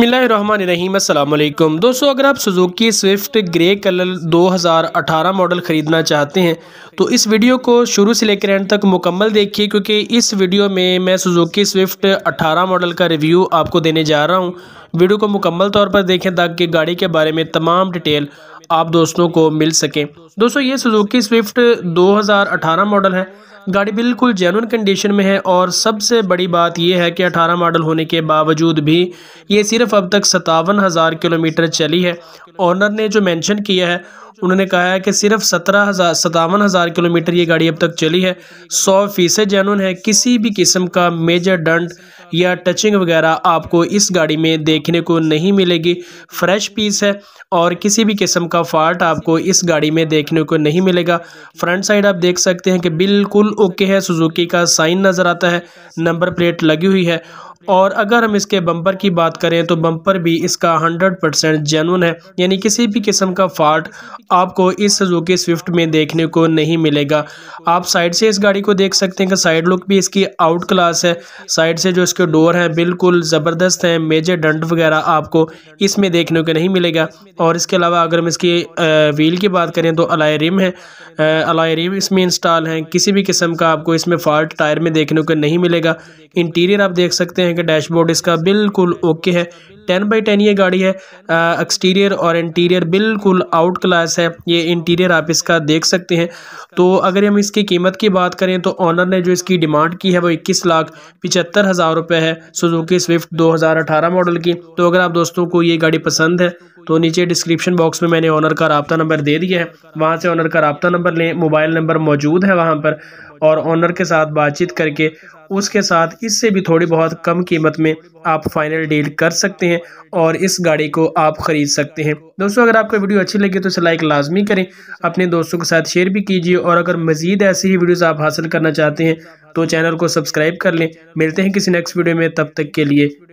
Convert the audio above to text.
बसमिलीम दोस्तों अगर आप Suzuki Swift grey colour 2018 model ख़रीदना चाहते हैं तो इस वीडियो को शुरू से लेकर एंड तक मुकम्मल देखिए क्योंकि इस वीडियो में मैं सुजुकी स्विफ्ट 18 मॉडल का रिव्यू आपको देने जा रहा हूं वीडियो को मुकम्मल तौर पर देखें ताकि गाड़ी के बारे में तमाम डिटेल आप दोस्तों को मिल सकें दोस्तों ये सुजुकी स्विफ्ट 2018 मॉडल है गाड़ी बिल्कुल जेनुअन कंडीशन में है और सबसे बड़ी बात यह है कि 18 मॉडल होने के बावजूद भी ये सिर्फ अब तक सतावन हज़ार किलोमीटर चली है ऑनर ने जो मेंशन किया है उन्होंने कहा है कि सिर्फ सत्रह हज़ार सतावन हज़ार किलोमीटर ये गाड़ी अब तक चली है सौ फीसद जैनुन है किसी भी किस्म का मेजर डंट या टचिंग वगैरह आपको इस गाड़ी में देखने को नहीं मिलेगी फ्रेश पीस है और किसी भी किस्म का फॉल्ट आपको इस गाड़ी में देखने को नहीं मिलेगा फ्रंट साइड आप देख सकते हैं कि बिल्कुल फुल ओके है सुजुकी का साइन नजर आता है नंबर प्लेट लगी हुई है और अगर हम इसके बम्पर की बात करें तो बम्पर भी इसका 100 परसेंट जेनुन है यानी किसी भी किस्म का फॉल्ट आपको इस सुजुकी स्विफ्ट में देखने को नहीं मिलेगा आप साइड से इस गाड़ी को देख सकते हैं कि साइड लुक भी इसकी आउट क्लास है साइड से जो इसके डोर हैं बिल्कुल ज़बरदस्त हैं मेजर डंट वगैरह आपको इसमें देखने को नहीं मिलेगा और इसके अलावा अगर हम इसकी व्हील की बात करें तो अलाय रिम है अलाय रिम इसमें इंस्टॉल हैं किसी भी किस्म का आपको इसमें फॉल्ट टायर में देखने को नहीं मिलेगा इंटीरियर आप देख सकते हैं हैं कि डैशबोर्ड इसका बिल्कुल ओके है टेन बाई टेन ये गाड़ी है एक्सटीरियर और इंटीरियर बिल्कुल आउट क्लास है ये इंटीरियर आप इसका देख सकते हैं तो अगर हम इसकी कीमत की बात करें तो ऑनर ने जो इसकी डिमांड की है वो इक्कीस लाख पिचहत्तर हज़ार रुपये है सुजुकी स्विफ्ट 2018 मॉडल की तो अगर आप दोस्तों को ये गाड़ी पसंद है तो नीचे डिस्क्रिप्शन बॉक्स में मैंने ऑनर का रबता नंबर दे दिया है वहाँ से ऑनर का रबता नंबर लें मोबाइल नंबर मौजूद है वहाँ पर और ऑनर के साथ बातचीत करके उसके साथ इससे भी थोड़ी बहुत कम कीमत में आप फाइनल डील कर सकते हैं और इस गाड़ी को आप ख़रीद सकते हैं दोस्तों अगर आपको वीडियो अच्छी लगी तो इसे लाइक लाजमी करें अपने दोस्तों के साथ शेयर भी कीजिए और अगर मज़ीद ऐसी ही वीडियोज़ आप हासिल करना चाहते हैं तो चैनल को सब्सक्राइब कर लें मिलते हैं किसी नेक्स्ट वीडियो में तब तक के लिए